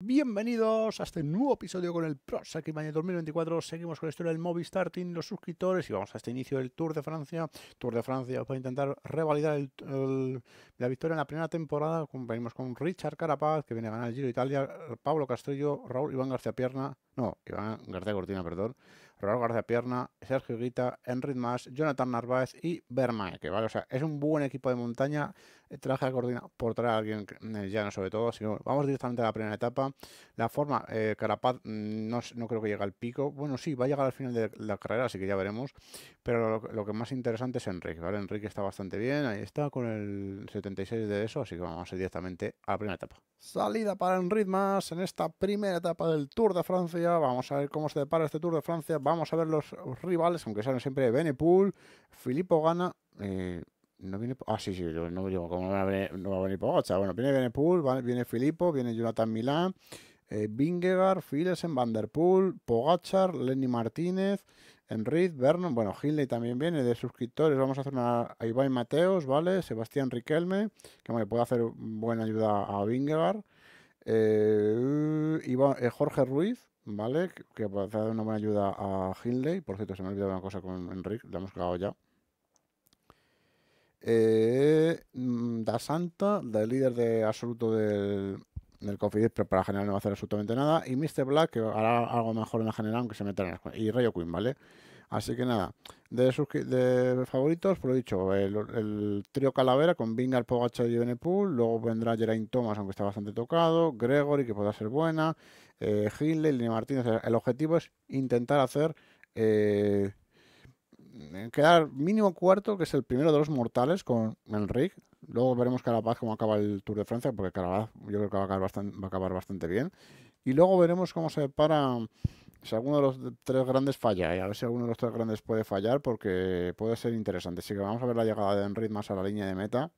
Bienvenidos a este nuevo episodio con el Pro mañana 2024. Seguimos con la historia del Movistar Team, los suscriptores, y vamos a este inicio del Tour de Francia. Tour de Francia para intentar revalidar la victoria en la primera temporada. Venimos con Richard Carapaz, que viene a ganar el Giro de Italia, Pablo Castillo, Raúl Iván García Pierna, no, Iván García Cortina, perdón, Raúl García Pierna, Sergio Guita, Enric Mas, Jonathan Narváez y que ¿vale? O sea, es un buen equipo de montaña, eh, traje a coordina por traer a alguien llano mm, sobre todo, así que vamos directamente a la primera etapa. La forma, eh, Carapaz mm, no, no, creo que llegue al pico, bueno, sí, va a llegar al final de la carrera, así que ya veremos, pero lo, que más interesante es Enrique, ¿vale? Enrique está bastante bien, ahí está con el 76 de eso, así que vamos a ir directamente a la primera etapa. Salida para Enric Mas en esta primera etapa del Tour de Francia, vamos a ver cómo se depara este Tour de Francia, Vamos a ver los rivales, aunque sean siempre Benepool, Filippo Gana. Eh, no viene. Ah, sí, sí, yo no digo cómo va a venir, Pogacha. Bueno, viene Benepool, viene Filippo, viene Jonathan Milán, eh, files en Vanderpool, Pogachar, Lenny Martínez, Enrique, Vernon. Bueno, Hindley también viene de suscriptores. Vamos a hacer una a Iván Mateos, ¿vale? Sebastián Riquelme, que me puede hacer buena ayuda a Bingegar eh, eh, Jorge Ruiz, ¿vale? Que ha dar una buena ayuda a Hindley. Por cierto, se me ha olvidado una cosa con Enric, la hemos cagado ya. Eh, mm, da Santa, el líder de absoluto del, del pero para general no va a hacer absolutamente nada. Y Mr. Black, que hará algo mejor en la general, aunque se meta en las... Y Rayo Queen, ¿vale? vale Así que nada, de, de favoritos, por pues lo dicho, el, trío Calavera con Vingar, Pogacho y Benepool. Luego vendrá Geraint Thomas, aunque está bastante tocado. Gregory, que podrá ser buena. Eh, y Martínez. El objetivo es intentar hacer. Eh, mm, quedar mínimo cuarto, que es el primero de los mortales con Enric. Luego veremos Carapaz cómo acaba el Tour de Francia, porque Carapaz yo creo que va a acabar bastante, va a acabar bastante bien. Y luego veremos cómo se para si alguno de los tres grandes falla, y eh, a ver si alguno de los tres grandes puede fallar, porque puede ser interesante. Así que vamos a ver la llegada de Enric más a la línea de meta.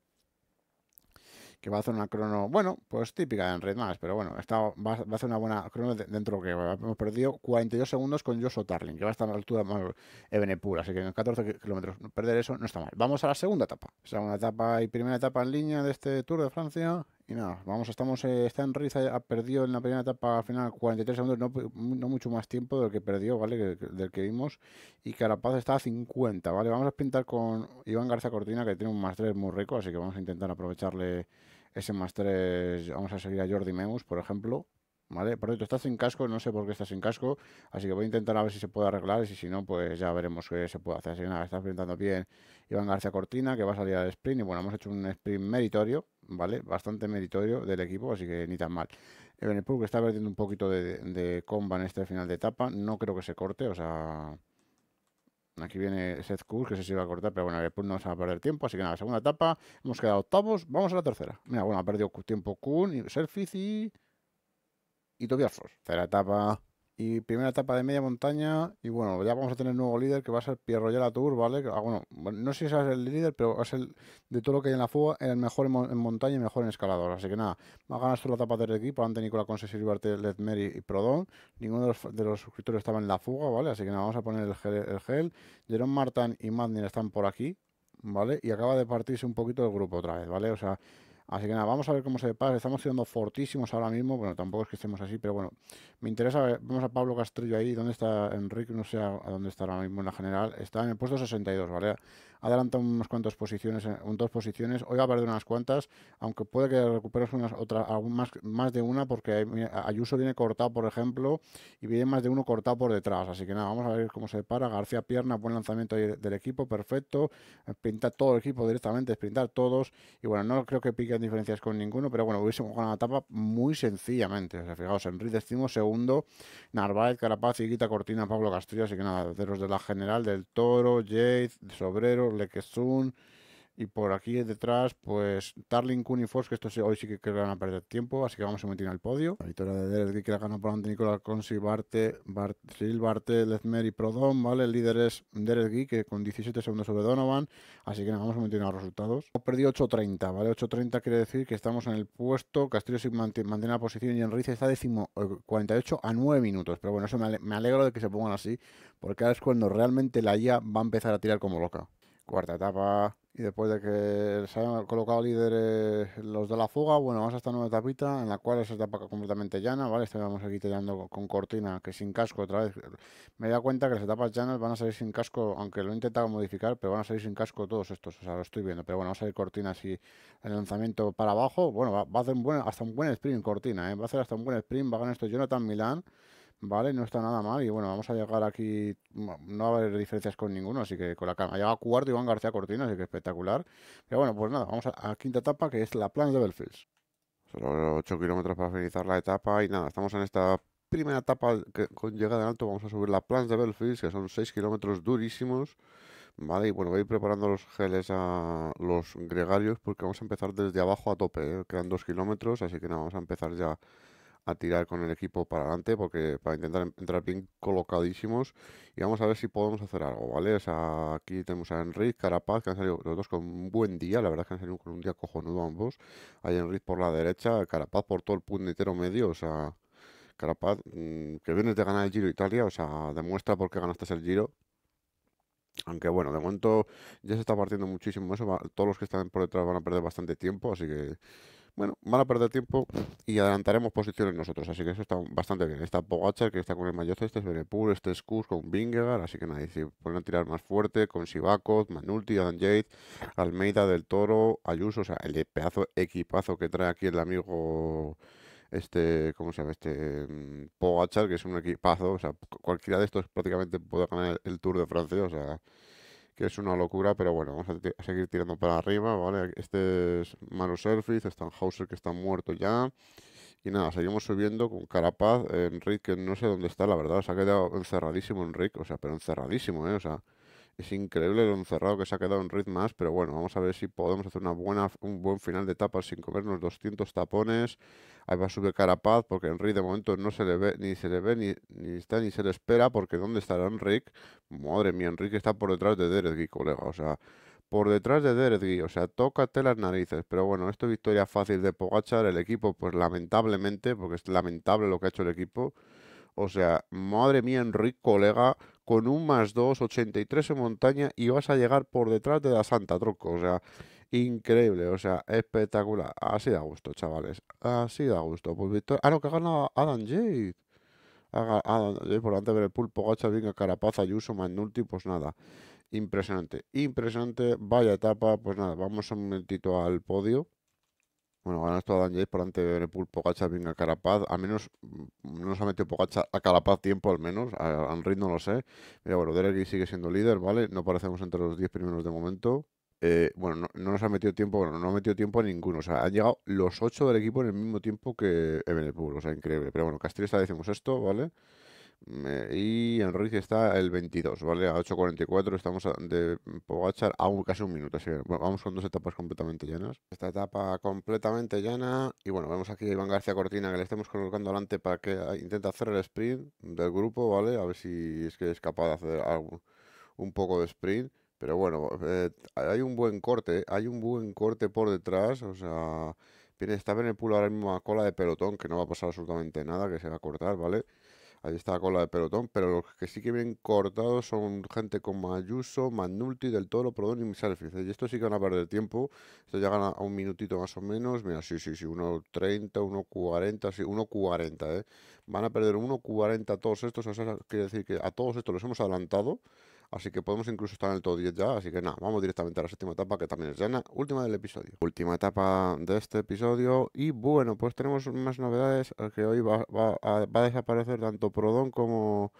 Que va a hacer una crono, bueno, pues típica de Enric más, pero bueno, está, va, a hacer una buena crono dentro de que hemos perdido 42 segundos con Joshua Tarling, que va a estar a la altura más Ebenepura, así que en 14 kilómetros perder eso no está mal. Vamos a la segunda etapa. Segunda etapa y primera etapa en línea de este Tour de Francia y nada, vamos, estamos. está eh, en Riz ha, perdido en la primera etapa al final 43 segundos, no, mucho más tiempo del que perdió, ¿vale? Que, del que vimos. Y Carapaz está a 50, ¿vale? Vamos a pintar con Iván García Cortina, que tiene un más 3 muy rico, así que vamos a intentar aprovecharle ese más 3. Vamos a seguir a Jordi Meus, por ejemplo. ¿Vale? Por cierto, está sin casco, no sé por qué estás sin casco, así que voy a intentar a ver si se puede arreglar y si, no, pues ya veremos qué se puede hacer. Así que nada, estás pintando bien Iván García Cortina, que va a salir al sprint y bueno, hemos hecho un sprint meritorio, ¿vale? Bastante meritorio del equipo, así que ni tan mal. Evenepoel que está perdiendo un poquito de, comba en este final de etapa, no creo que se corte, o sea... Aquí viene Seth Kurz, que se iba a cortar, pero bueno, Pool no se va a perder tiempo, así que nada, segunda etapa, hemos quedado octavos, vamos a la tercera. Mira, bueno, ha perdido tiempo Kuhn, y y... y Tobias Tercera etapa y primera etapa de media montaña. Y bueno, ya vamos a tener nuevo líder que va a ser Pierro royal Tour, ¿vale? Ah, bueno, no sé si es el líder, pero es el de todo lo que hay en la fuga, el mejor en, montaña y mejor en escalador. Así que nada, más ganas solo la etapa del equipo. Ante Nicolás Bartel let Ledmeri y Prodón. Ninguno de los, suscriptores estaba en la fuga, ¿vale? Así que nada, vamos a poner el gel. El gel. y Madden están por aquí, ¿vale? Y acaba de partirse un poquito el grupo otra vez, ¿vale? O sea. Así que nada, vamos a ver cómo se pasa. Estamos siendo fortísimos ahora mismo. Bueno, tampoco es que estemos así, pero bueno. Me interesa, ver, Vamos a Pablo Castrillo ahí. ¿Dónde está Enrique? No sé a dónde está ahora mismo en la general. Está en el puesto 62, ¿vale? adelanta unas cuantas posiciones, eh, un, dos posiciones. Hoy va a perder unas cuantas, aunque puede que recuperes unas, otra, más, más de una, porque Ayuso viene cortado, por ejemplo, y viene más de uno cortado por detrás. Así que nada, vamos a ver cómo se para. García Pierna, buen lanzamiento del equipo, perfecto. Eh, pinta todo el equipo directamente, es pintar todos. Y bueno, no creo que piquen diferencias con ninguno, pero bueno, hubiésemos ganado la etapa muy sencillamente. O sea, fijaos, Enrique decimos segundo, Narváez, Carapaz, y quita Cortina, Pablo Castillo. Así que nada, de de la general, del Toro, Jade, Sobrero, Lequesun y por aquí detrás, pues Tarling, Kun y que esto hoy sí que van a perder tiempo, así que vamos a meter en el podio. La victoria de Derek que la ganó por ante Nicolás Consi, Barte, Lezmer y Prodon, ¿vale? El líder es Derek que con 17 segundos sobre Donovan, así que nos vamos a meter en los resultados. Hemos perdido 8.30, ¿vale? 8.30 quiere decir que estamos en el puesto, Castillo sí mantiene, la posición y Enrique está décimo 48 eh, a 9 minutos, pero bueno, eso me, me alegro de que se pongan así, porque ahora es cuando realmente la IA va a empezar a tirar como loca cuarta etapa. Y después de que se hayan colocado líderes los de la fuga, bueno, vamos a esta nueva etapita en la cual es etapa completamente llana, ¿vale? Estamos aquí tirando con cortina, que sin casco otra vez. Me he dado cuenta que las etapas llanas van a salir sin casco, aunque lo he intentado modificar, pero van a salir sin casco todos estos, o sea, lo estoy viendo. Pero bueno, va a salir cortina así, el lanzamiento para abajo, bueno, va, a hacer un hasta un buen sprint cortina, ¿eh? Va a hacer hasta un buen sprint, va a ganar esto Jonathan Milán. Vale, no está nada mal. Y bueno, vamos a llegar aquí. No va a haber diferencias con ninguno, así que con la cama Llega cuarto Iván García Cortina, así que espectacular. Pero bueno, pues nada, vamos a, la quinta etapa que es la Plan de Belfields. Solo 8 kilómetros para finalizar la etapa y nada, estamos en esta primera etapa que, con llegada en alto. Vamos a subir la Plan de Belfields, que son 6 kilómetros durísimos. Vale, y bueno, voy a ir preparando los geles a los gregarios porque vamos a empezar desde abajo a tope. ¿eh? Quedan 2 kilómetros, así que nada, vamos a empezar ya a tirar con el equipo para adelante porque para intentar entrar bien colocadísimos y vamos a ver si podemos hacer algo, ¿vale? O sea, aquí tenemos a Enric, Carapaz, que han salido los dos con un buen día, la verdad que han salido con un día cojonudo ambos. Hay Enric por la derecha, Carapaz por todo el puñetero medio, o sea, Carapaz, mm, que vienes de ganar el Giro Italia, o sea, demuestra por qué ganaste el Giro. Aunque bueno, de momento ya se está partiendo muchísimo eso, todos los que están por detrás van a perder bastante tiempo, así que bueno, mala a perder tiempo y adelantaremos posiciones nosotros, así que eso está bastante bien. Está Pogachar, que está con el Mayotte, este es Benepur, este es Kuz con Vingegaard, así que nadie se ponen a tirar más fuerte con Sivakov, Manulti, Adam Jade, Almeida del Toro, Ayuso, o sea, el pedazo equipazo que trae aquí el amigo este, ¿cómo se llama? Este mm, Pogachar, que es un equipazo, o sea, cualquiera de estos prácticamente puede ganar el Tour de Francia, o sea, es una locura, pero bueno, vamos a, seguir tirando para arriba, ¿vale? Este es Manu en Hauser que está muerto ya. Y nada, seguimos subiendo con Carapaz, rick que no sé dónde está, la verdad, se ha quedado encerradísimo rick o sea, pero encerradísimo, ¿eh? O sea, es increíble lo encerrado que se ha quedado en Rick más, pero bueno, vamos a ver si podemos hacer una buena, un buen final de etapa sin comernos 200 tapones. Ahí va a subir Carapaz, porque Enric de momento no se le ve, ni se le ve, ni, está, ni se le espera, porque ¿dónde estará Enric? Madre mía, Enric está por detrás de Derezgui, colega, o sea, por detrás de Derezgui, o sea, tócate las narices. Pero bueno, esto es victoria fácil de Pogachar, el equipo, pues lamentablemente, porque es lamentable lo que ha hecho el equipo. O sea, madre mía, Enrique, colega, con un más 2, 83 en montaña y vas a llegar por detrás de la Santa Troco. O sea, increíble, o sea, espectacular. Así da gusto, chavales. Así da gusto. Pues Victor... Ah, no, que gana Adam Jade. Adam Jade por delante ver el pulpo, gacha, venga, carapaz, Ayuso, Magnulti, pues nada. Impresionante, impresionante. Vaya etapa, pues nada, vamos un momentito al podio. Bueno, ganas esto a Dan Jace por ante Pogacha, venga Carapaz. A menos, mm, no nos ha metido Pogacha a Carapaz tiempo al menos. A, un no lo sé. Mira, bueno, Derek sigue siendo líder, ¿vale? No parecemos entre los 10 primeros de momento. Eh, bueno, no, nos ha metido tiempo, bueno, no ha metido tiempo a ninguno. O sea, han llegado los 8 del equipo en el mismo tiempo que Ebenepool. Eh, o sea, increíble. Pero bueno, Castilla decimos esto, ¿vale? vale y Ruiz está el 22, ¿vale? A 8.44 estamos de mm, Pogachar a casi un minuto. Así que vamos con dos etapas completamente llenas. Esta etapa completamente llena Y bueno, vemos aquí a Iván García Cortina que le estamos colocando adelante para que ah, intente hacer el sprint del grupo, ¿vale? A ver si es que es capaz de hacer algo, un poco de sprint. Pero bueno, eh, hay un buen corte, hay un buen corte por detrás, o sea, está pulo ahora mismo a cola de pelotón, que no va a pasar absolutamente nada, que se va a cortar, ¿vale? vale Ahí está la de pelotón, pero los que sí que vienen cortados son gente como Ayuso, Manulti, Del Toro, Prodón y Misalfi. Y esto sí que van a perder tiempo. Esto llegan a un minutito más o menos. Mira, sí, sí, sí, 1.30, 1.40, sí, 1.40, ¿eh? Van a perder 1.40 todos estos. O sea, quiere decir que a todos estos los hemos adelantado así que podemos incluso estar en el todo 10 ya, así que nada, vamos directamente a la séptima etapa que también es llena, última del episodio. Última etapa de este episodio y bueno, pues tenemos más novedades eh, que hoy va, a, va a desaparecer tanto Prodon como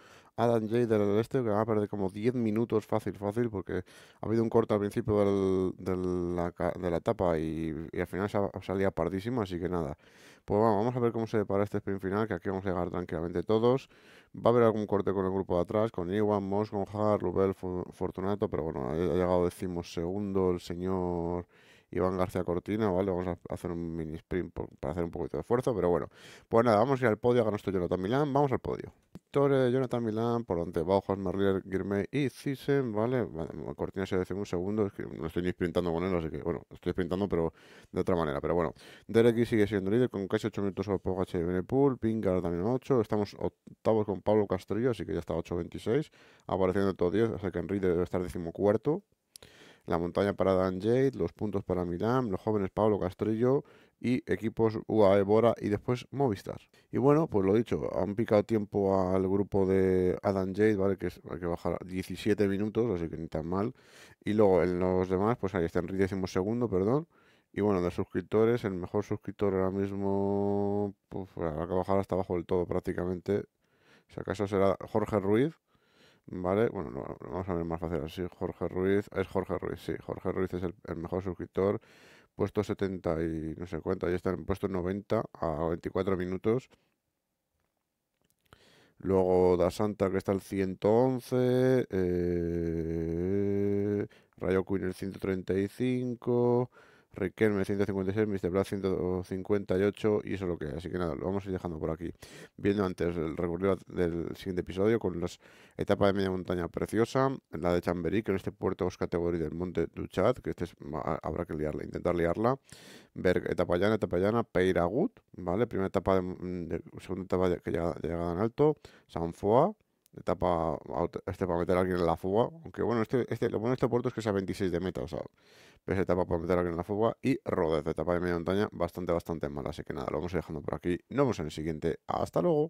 Adam Jay del Este, que va a perder como 10 minutos fácil, fácil, porque ha habido un corte al principio de la etapa y, al final salía pardísimo, así que nada. Pues vamos a ver cómo se depara este sprint final, que aquí vamos a llegar tranquilamente todos. Va a haber algún corte con el grupo de atrás, con Iwan, Moss, con Rubel, Fortunato, pero bueno, ha llegado decimos segundo el señor... Iván García Cortina, ¿vale? Vamos a hacer un mini sprint para hacer un poquito de esfuerzo, pero bueno. Pues nada, vamos a ir al podio, ganó esto Jonathan Milán, vamos al podio de Jonathan Milán por donde bajo Marlier, Guirme y Cisen, ¿vale? cortina se decimos un segundo, es que no estoy ni sprintando con él, así que bueno, estoy sprintando pero de otra manera, pero bueno. Derek sigue siendo líder con casi 8 minutos sobre Pogacar y Benepool, Pingar también 8, estamos octavos con Pablo Castrillo, así que ya está 8.26, apareciendo todo 10, o sea que Henry debe estar decimocuarto. La montaña para Dan Jade, los puntos para Milán, los jóvenes Pablo Castrillo, y equipos UAE Bora y después Movistar. Y bueno, pues lo dicho, han picado tiempo al grupo de Adam Jade, ¿vale? Que hay que bajar 17 minutos, así que ni tan mal. Y luego en los demás, pues ahí está Enrique décimo segundo, perdón. Y bueno, de suscriptores, el mejor suscriptor ahora mismo, pues, pues habrá que bajar hasta abajo del todo prácticamente. Si acaso será Jorge Ruiz, ¿vale? Bueno, no, vamos a ver más fácil así. Jorge Ruiz, es Jorge Ruiz, sí, Jorge Ruiz es el mejor suscriptor puesto 70 y no sé cuánto, ya están puesto 90 a 24 minutos. Luego Da Santa que está al 111, eh, Rayo Queen el 135. Riquelme 156, Mr. Black 158 y eso es lo que Así que nada, lo vamos a ir dejando por aquí. Viendo antes el recorrido del siguiente episodio con las etapas de media montaña preciosa, la de Chamberí, que en este puerto es categoría del Monte Duchat, que este habrá que liarla, intentar liarla. Ver etapa llana, etapa llana, Peiragut, ¿vale? Primera etapa, de, mm, segunda etapa que que ha llegada en alto, Foa etapa este para meter a alguien en la fuga. Aunque bueno, este, este lo bueno de este puerto es que sea 26 de meta, o sea, pero es etapa para meter a alguien en la fuga. Y de etapa de media montaña, bastante, bastante mala. Así que nada, lo vamos dejando por aquí. Nos vemos en el siguiente. Hasta luego.